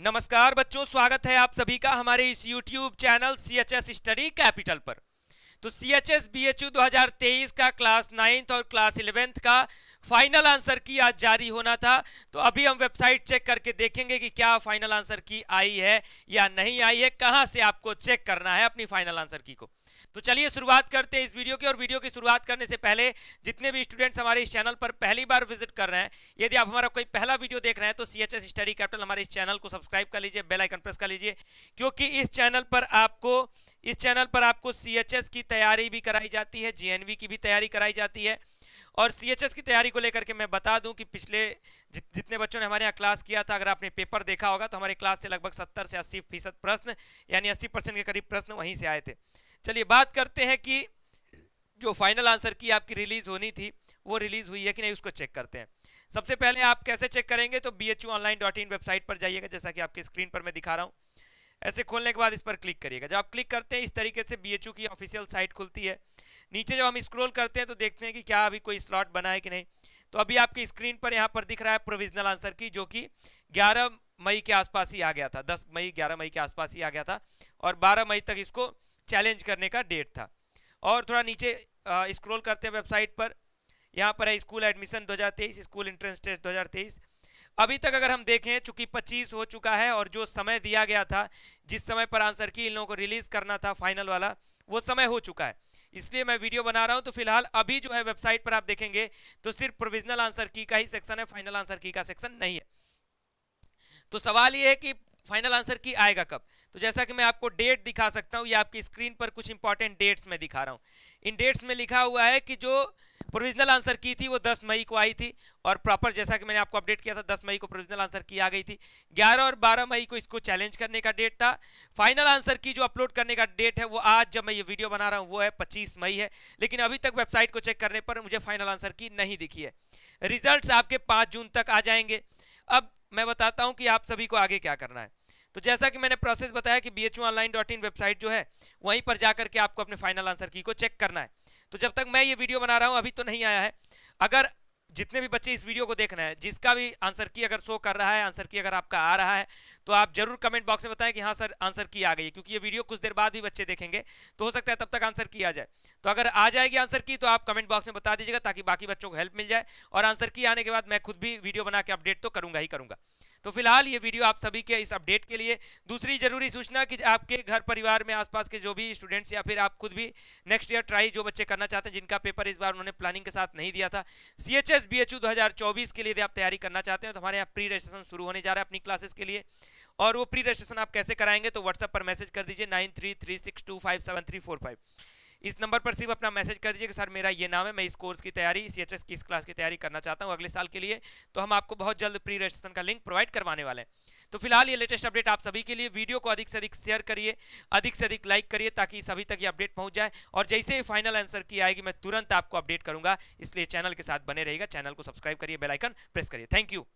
नमस्कार बच्चों स्वागत है आप सभी का हमारे इस YouTube channel C H S study capital पर तो C H S B H U दो का क्लास नाइन्थ और क्लास इलेवेंथ का फाइनल आंसर की आज जारी होना था तो अभी हम वेबसाइट चेक करके देखेंगे कि क्या फाइनल आंसर की आई है या नहीं आई है कहां से आपको चेक करना है अपनी फाइनल आंसर की को तो चलिए शुरुआत करते हैं इस वीडियो की और वीडियो की शुरुआत करने से पहले जितने भी स्टूडेंट्स हमारे इस चैनल पर पहली बार विजिट कर रहे हैं यदि आप हमारा कोई पहला वीडियो देख रहे हैं तो C H S study capital हमारे इस चैनल को सब्सक्राइब कर लीजिए बेल आइकन प्रेस कर लीजिए क्योंकि इस चैनल पर आपको इस चैनल पर आपको सी की तैयारी भी कराई जाती है जी की भी तैयारी कराई जाती है और सी की तैयारी को लेकर के मैं बता दूं कि पिछले जितने बच्चों ने हमारे यहाँ क्लास किया था अगर आपने पेपर देखा होगा तो हमारे क्लास से लगभग सत्तर से अस्सी फीसद प्रश्न यानी अस्सी परसेंट के करीब प्रश्न वहीं से आए थे चलिए बात करते हैं कि जो फाइनल आंसर की आपकी रिलीज होनी थी वो रिलीज हुई है कि नहीं उसको चेक करते हैं सबसे पहले आप कैसे चेक करेंगे तो बी एच वेबसाइट पर जाइएगा जैसा कि आपकी स्क्रीन पर मैं दिखा रहा हूँ ऐसे खोलने के बाद इस पर क्लिक करिएगा जब आप क्लिक करते हैं इस तरीके से बी की ऑफिशियल साइट खुलती है नीचे जब हम स्क्रोल करते हैं तो देखते हैं कि क्या अभी कोई स्लॉट बना है कि नहीं तो अभी आपकी स्क्रीन पर यहाँ पर दिख रहा है प्रोविजनल आंसर की जो कि 11 मई के आसपास ही आ गया था 10 मई 11 मई के आसपास ही आ गया था और 12 मई तक इसको चैलेंज करने का डेट था और थोड़ा नीचे स्क्रोल करते हैं वेबसाइट पर यहाँ पर है school admission 2023 school entrance test 2023 अभी तक अगर हम देखें चूंकि 25 हो चुका है और जो समय दिया गया था जिस समय पर आंसर की इन लोगों को रिलीज करना था फाइनल वाला वो समय हो चुका है इसलिए मैं वीडियो बना रहा हूं तो फिलहाल अभी जो है वेबसाइट पर आप देखेंगे तो सिर्फ प्रोविजनल आंसर की का ही सेक्शन है फाइनल आंसर की का सेक्शन नहीं है तो सवाल यह है कि फाइनल आंसर की आएगा कब तो जैसा कि मैं आपको डेट दिखा सकता हूं या आपकी स्क्रीन पर कुछ इंपॉर्टेंट डेट्स में दिखा रहा हूं इन डेट्स में लिखा हुआ है कि जो प्रोविजनल आंसर की थी वो 10 मई को आई थी और प्रॉपर जैसा कि मैंने आपको अपडेट किया था 10 मई को प्रोविजनल आंसर की आ गई थी 11 और 12 मई को इसको चैलेंज करने का डेट था फाइनल आंसर की जो अपलोड करने का डेट है वो आज जब मैं ये वीडियो बना रहा हूँ वो है पच्चीस मई है लेकिन अभी तक वेबसाइट को चेक करने पर मुझे फाइनल आंसर की नहीं दिखी है रिजल्ट आपके पाँच जून तक आ जाएंगे अब मैं बताता हूँ कि आप सभी को आगे क्या करना है तो जैसा कि मैंने प्रोसेस बताया कि बी वेबसाइट जो है वहीं पर जाकर के आपको अपने फाइनल आंसर की को चेक करना है तो जब तक मैं ये वीडियो बना रहा हूँ अभी तो नहीं आया है अगर जितने भी बच्चे इस वीडियो को देख रहे हैं जिसका भी आंसर की अगर शो कर रहा है आंसर की अगर आपका आ रहा है तो आप जरूर कमेंट बॉक्स में बताएं कि हाँ सर आंसर की आ गई है क्योंकि ये वीडियो कुछ देर बाद भी बच्चे देखेंगे तो हो सकता है तब तक आंसर की आ जाए तो अगर आ जाएगी आंसर की तो आप कमेंट बॉक्स में बता दीजिएगा ताकि बाकी बच्चों को हेल्प मिल जाए और आंसर की आने के बाद मैं खुद भी वीडियो बना के अपडेट तो करूंगा ही करूंगा तो फिलहाल ये वीडियो आप सभी के इस अपडेट के लिए दूसरी जरूरी सूचना कि आपके घर परिवार में आसपास के जो भी स्टूडेंट्स या फिर आप खुद भी नेक्स्ट ईयर ट्राई जो बच्चे करना चाहते हैं जिनका पेपर इस बार उन्होंने प्लानिंग के साथ नहीं दिया था C H S B H U दो हज़ार चौबीस के लिए यदि आप तैयारी करना चाहते हैं तो हमारे यहाँ प्री रजिस्ट्रेशन शुरू होने जा रहा है अपनी क्लासेस के लिए और वो प्री रजिस्ट्रेशन आप कैसे कराएंगे तो व्हाट्सअप पर मैसेज कर दीजिए nine three three six two five seven three four five इस नंबर पर सिर्फ अपना मैसेज कर दीजिए कि सर मेरा ये नाम है मैं इस कोर्स की तैयारी सी एच की इस क्लास की तैयारी करना चाहता हूँ अगले साल के लिए तो हम आपको बहुत जल्द प्री रजिस्ट्रेशन का लिंक प्रोवाइड करवाने वाले हैं तो फिलहाल ये लेटेस्ट अपडेट आप सभी के लिए वीडियो को अधिक से अधिक शेयर करिए अधिक से अधिक लाइक करिए ताकि सभी तक ये अपडेट पहुंच जाए और जैसे ही फाइनल आंसर की आएगी मैं तुरंत आपको अपडेट करूंगा इसलिए चैनल के साथ बने रहेगा चैनल को सब्सक्राइब करिए बेलाइकन प्रेस करिए थैंक यू